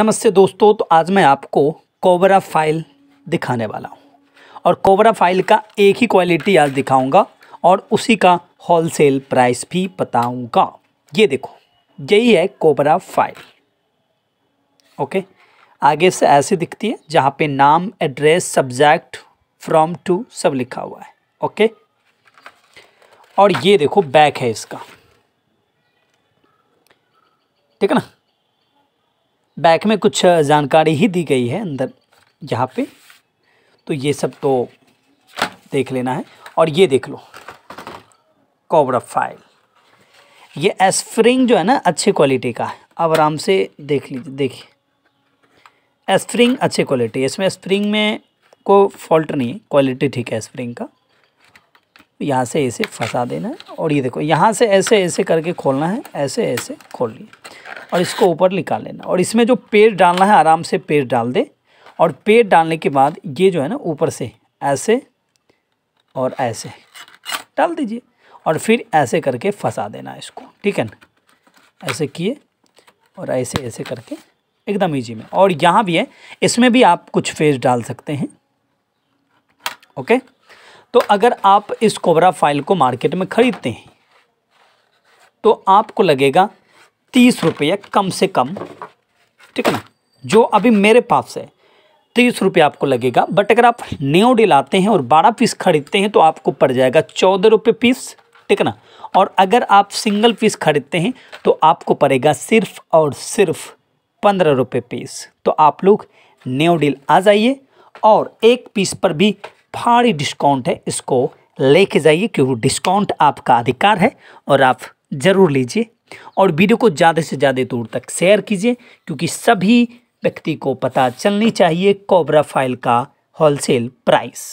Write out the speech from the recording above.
नमस्ते दोस्तों तो आज मैं आपको कोबरा फाइल दिखाने वाला हूँ और कोबरा फाइल का एक ही क्वालिटी आज दिखाऊंगा और उसी का होलसेल प्राइस भी बताऊंगा ये देखो यही है कोबरा फाइल ओके आगे से ऐसे दिखती है जहाँ पे नाम एड्रेस सब्जेक्ट फ्रॉम टू सब लिखा हुआ है ओके और ये देखो बैक है इसका ठीक है ना बैक में कुछ जानकारी ही दी गई है अंदर यहाँ पे तो ये सब तो देख लेना है और ये देख लो कोबरा फाइल ये एस्प्रिंग जो है ना अच्छे क्वालिटी का है अब आराम से देख लीजिए देखिए एस्प्रिंग अच्छे क्वालिटी इसमें स्प्रिंग में को फॉल्ट नहीं है क्वालिटी ठीक है स्प्रिंग का यहाँ से ऐसे फंसा देना है और ये देखो यहाँ से ऐसे ऐसे करके खोलना है ऐसे ऐसे खोल लिए और इसको ऊपर निकाल लेना और इसमें जो पेड़ डालना है आराम से पेड़ डाल दे और पेड़ डालने के बाद ये जो है ना ऊपर से ऐसे और ऐसे डाल दीजिए और फिर ऐसे करके फंसा देना इसको ठीक है ना ऐसे किए और ऐसे ऐसे करके एकदम ईजी में और यहाँ भी है इसमें भी आप कुछ फेस डाल सकते हैं ओके तो अगर आप इस कोबरा फाइल को मार्केट में ख़रीदते हैं तो आपको लगेगा तीस रुपये कम से कम ठीक है ना जो अभी मेरे पास है तीस रुपये आपको लगेगा बट अगर आप न्यू डील आते हैं और बारह पीस खरीदते हैं तो आपको पड़ जाएगा चौदह रुपये पीस ठीक है ना और अगर आप सिंगल पीस खरीदते हैं तो आपको पड़ेगा सिर्फ और सिर्फ पंद्रह रुपये पीस तो आप लोग न्यू डील आ जाइए और एक पीस पर भी भारी डिस्काउंट है इसको लेके जाइए क्योंकि डिस्काउंट आपका अधिकार है और आप ज़रूर लीजिए और वीडियो को ज़्यादा से ज़्यादा दूर तक शेयर कीजिए क्योंकि सभी व्यक्ति को पता चलनी चाहिए कोबरा फाइल का होलसेल प्राइस